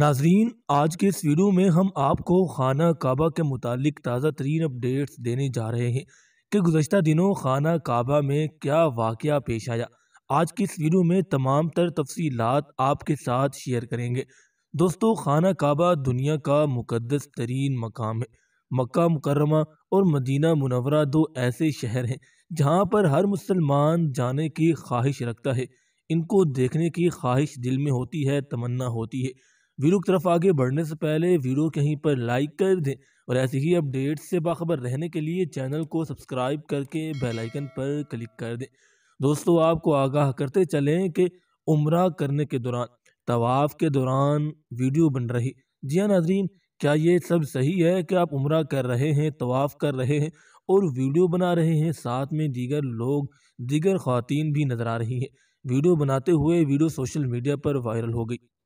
नाजरीन आज के इस वीडियो में हम आपको खाना काबा के मुतालिक ताज़ा तरीन अपडेट्स देने जा रहे हैं कि गुजशत दिनों खाना काबा में क्या वाक़ पेश आया आज की इस वीडियो में तमाम तर तफसी आपके साथ शेयर करेंगे दोस्तों खाना काबा दुनिया का मुकदस तरीन मकाम है मक्का मुकरमा और मदीना मुनवरा दो ऐसे शहर हैं जहाँ पर हर मुसलमान जाने की ख्वाहिश रखता है इनको देखने की ख्वाहिश दिल में होती है तमन्ना होती है वीडियो की तरफ आगे बढ़ने से पहले वीडियो कहीं पर लाइक कर दें और ऐसी ही अपडेट्स से बाखबर रहने के लिए चैनल को सब्सक्राइब करके बेल आइकन पर क्लिक कर दें दोस्तों आपको आगाह करते चलें कि उम्र करने के दौरान तवाफ़ के दौरान वीडियो बन रही जी हाँ नाजरीन क्या ये सब सही है कि आप उम्र कर रहे हैं तवाफ़ कर रहे हैं और वीडियो बना रहे हैं साथ में दीगर लोग दीगर खातन भी नज़र आ रही हैं वीडियो बनाते हुए वीडियो सोशल मीडिया पर वायरल हो गई